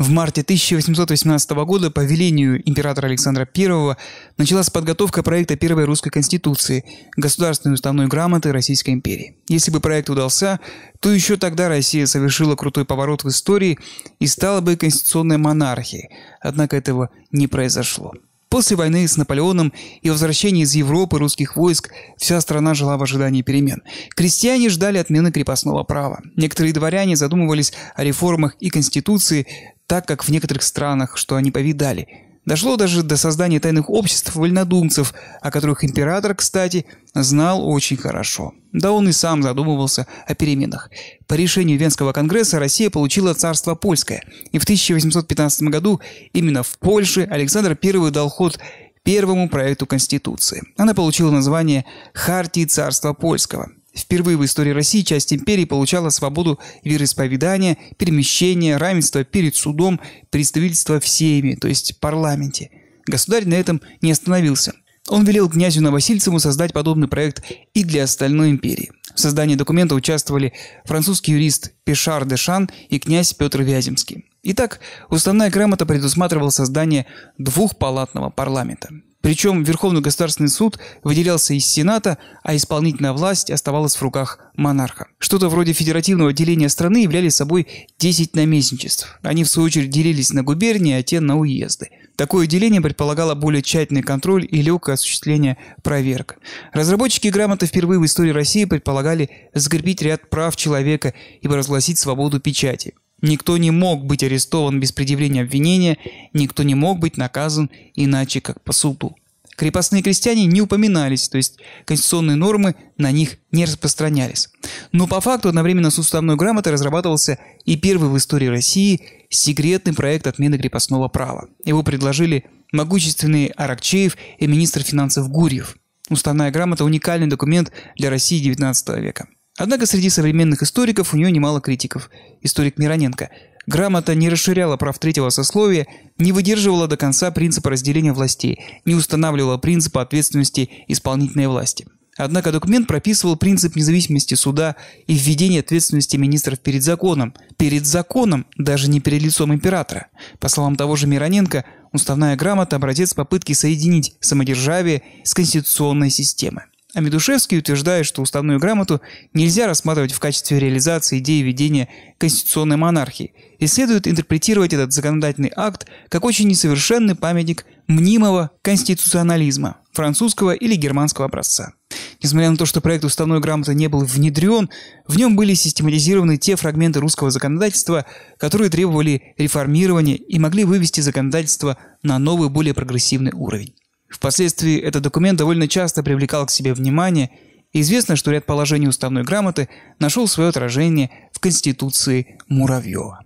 В марте 1818 года по велению императора Александра I началась подготовка проекта первой русской конституции – государственной уставной грамоты Российской империи. Если бы проект удался, то еще тогда Россия совершила крутой поворот в истории и стала бы конституционной монархией. Однако этого не произошло. После войны с Наполеоном и возвращения из Европы русских войск вся страна жила в ожидании перемен. Крестьяне ждали отмены крепостного права. Некоторые дворяне задумывались о реформах и конституции, так как в некоторых странах, что они повидали. Дошло даже до создания тайных обществ вольнодумцев, о которых император, кстати, знал очень хорошо. Да он и сам задумывался о переменах. По решению Венского конгресса Россия получила царство польское, и в 1815 году именно в Польше Александр I дал ход первому проекту Конституции. Она получила название «Хартии царства польского». Впервые в истории России часть империи получала свободу вероисповедания, перемещения, равенства перед судом, представительства в сейме, то есть парламенте. Государь на этом не остановился. Он велел князю Новосильцеву создать подобный проект и для остальной империи. В создании документа участвовали французский юрист Пешар де Шан и князь Петр Вяземский. Итак, уставная грамота предусматривала создание двухпалатного парламента. Причем Верховный Государственный суд выделялся из Сената, а исполнительная власть оставалась в руках монарха. Что-то вроде федеративного деления страны являли собой 10 наместничеств. Они, в свою очередь, делились на губернии, а те на уезды. Такое деление предполагало более тщательный контроль и легкое осуществление проверок. Разработчики грамоты впервые в истории России предполагали закрепить ряд прав человека и провозгласить свободу печати. Никто не мог быть арестован без предъявления обвинения, никто не мог быть наказан иначе, как по суду. Крепостные крестьяне не упоминались, то есть конституционные нормы на них не распространялись. Но по факту одновременно с уставной грамотой разрабатывался и первый в истории России секретный проект отмены крепостного права. Его предложили могущественные Аракчеев и министр финансов Гурьев. Уставная грамота – уникальный документ для России XIX века – Однако среди современных историков у нее немало критиков. Историк Мироненко. Грамота не расширяла прав третьего сословия, не выдерживала до конца принципа разделения властей, не устанавливала принципа ответственности исполнительной власти. Однако документ прописывал принцип независимости суда и введение ответственности министров перед законом. Перед законом, даже не перед лицом императора. По словам того же Мироненко, уставная грамота – образец попытки соединить самодержавие с конституционной системой. А Медушевский утверждает, что уставную грамоту нельзя рассматривать в качестве реализации идеи ведения конституционной монархии, и следует интерпретировать этот законодательный акт как очень несовершенный памятник мнимого конституционализма французского или германского образца. Несмотря на то, что проект уставной грамоты не был внедрен, в нем были систематизированы те фрагменты русского законодательства, которые требовали реформирования и могли вывести законодательство на новый, более прогрессивный уровень. Впоследствии этот документ довольно часто привлекал к себе внимание, и известно, что ряд положений уставной грамоты нашел свое отражение в Конституции Муравьева.